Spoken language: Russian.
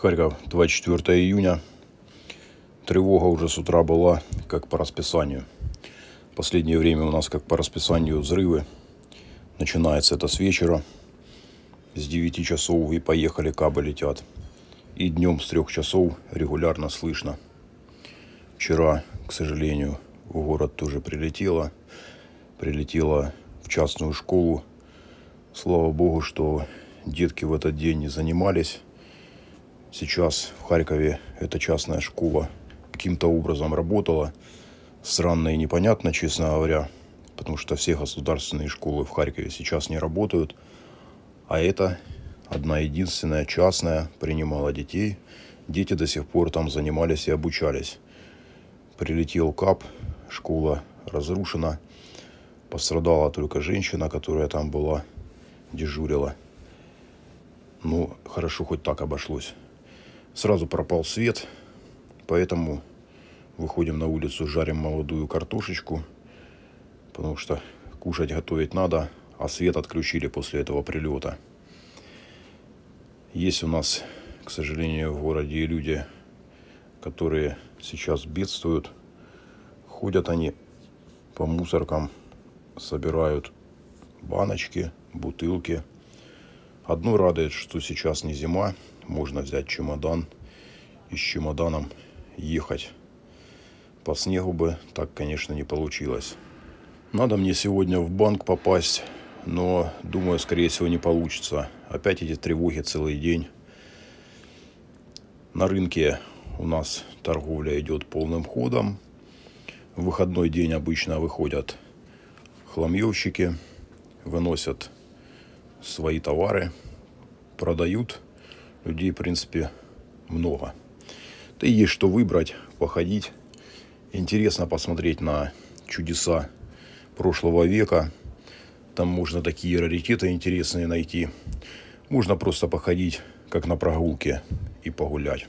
Харьков, 24 июня. Тревога уже с утра была, как по расписанию. последнее время у нас, как по расписанию, взрывы. Начинается это с вечера. С 9 часов и поехали, кабы летят. И днем с 3 часов регулярно слышно. Вчера, к сожалению, в город тоже прилетело. Прилетело в частную школу. Слава богу, что детки в этот день не занимались Сейчас в Харькове эта частная школа каким-то образом работала. Странно и непонятно, честно говоря, потому что все государственные школы в Харькове сейчас не работают. А это одна единственная частная принимала детей. Дети до сих пор там занимались и обучались. Прилетел КАП, школа разрушена. Пострадала только женщина, которая там была, дежурила. Ну, хорошо, хоть так обошлось. Сразу пропал свет, поэтому выходим на улицу, жарим молодую картошечку, потому что кушать готовить надо, а свет отключили после этого прилета. Есть у нас, к сожалению, в городе люди, которые сейчас бедствуют. Ходят они по мусоркам, собирают баночки, бутылки. Одно радует, что сейчас не зима, можно взять чемодан и с чемоданом ехать. По снегу бы так, конечно, не получилось. Надо мне сегодня в банк попасть, но, думаю, скорее всего, не получится. Опять эти тревоги целый день. На рынке у нас торговля идет полным ходом. В выходной день обычно выходят хламьевщики, выносят свои товары, продают – людей, в принципе, много. Да и есть что выбрать, походить. Интересно посмотреть на чудеса прошлого века. Там можно такие раритеты интересные найти. Можно просто походить, как на прогулке, и погулять.